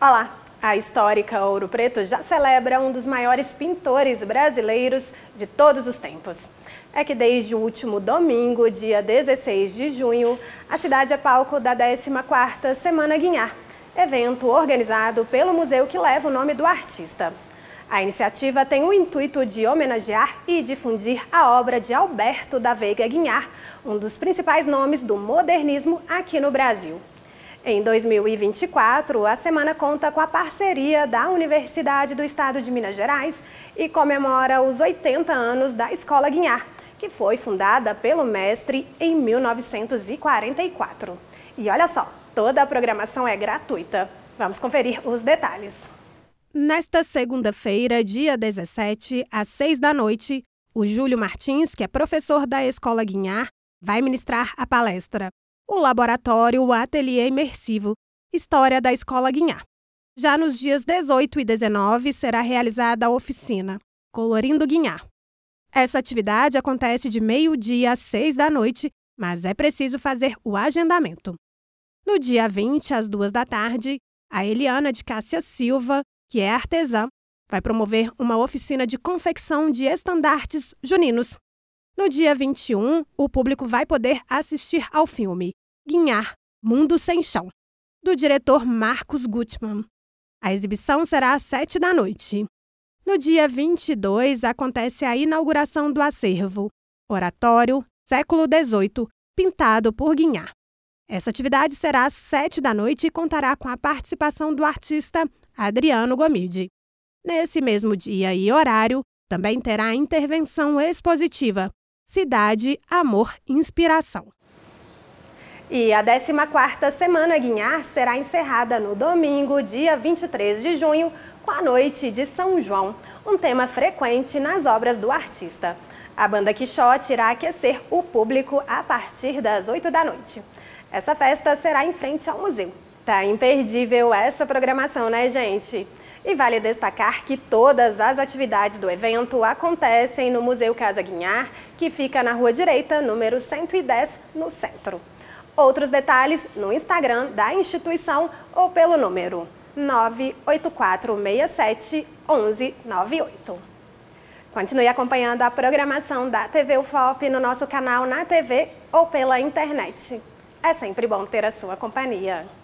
Olá! A histórica Ouro Preto já celebra um dos maiores pintores brasileiros de todos os tempos. É que desde o último domingo, dia 16 de junho, a cidade é palco da 14ª Semana Guinhar, evento organizado pelo museu que leva o nome do artista. A iniciativa tem o intuito de homenagear e difundir a obra de Alberto da Veiga Guinhar, um dos principais nomes do modernismo aqui no Brasil. Em 2024, a semana conta com a parceria da Universidade do Estado de Minas Gerais e comemora os 80 anos da Escola Guinhar, que foi fundada pelo mestre em 1944. E olha só, toda a programação é gratuita. Vamos conferir os detalhes. Nesta segunda-feira, dia 17, às 6 da noite, o Júlio Martins, que é professor da Escola Guinhar, vai ministrar a palestra o laboratório o Ateliê Imersivo História da Escola Guinhar. Já nos dias 18 e 19 será realizada a oficina Colorindo Guinhar. Essa atividade acontece de meio-dia às seis da noite, mas é preciso fazer o agendamento. No dia 20, às duas da tarde, a Eliana de Cássia Silva, que é artesã, vai promover uma oficina de confecção de estandartes juninos. No dia 21, o público vai poder assistir ao filme Guinhar, Mundo Sem Chão, do diretor Marcos Gutmann. A exibição será às sete da noite. No dia 22, acontece a inauguração do acervo Oratório Século XVIII, pintado por Guinhar. Essa atividade será às sete da noite e contará com a participação do artista Adriano Gomide. Nesse mesmo dia e horário, também terá a intervenção expositiva Cidade, Amor, Inspiração. E a 14ª Semana Guinhar será encerrada no domingo, dia 23 de junho, com a Noite de São João, um tema frequente nas obras do artista. A banda Quixote irá aquecer o público a partir das 8 da noite. Essa festa será em frente ao museu. Tá imperdível essa programação, né, gente? E vale destacar que todas as atividades do evento acontecem no Museu Casa Guinhar, que fica na Rua Direita, número 110, no centro. Outros detalhes no Instagram da instituição ou pelo número 98467 1198. Continue acompanhando a programação da TV UFOP no nosso canal na TV ou pela internet. É sempre bom ter a sua companhia.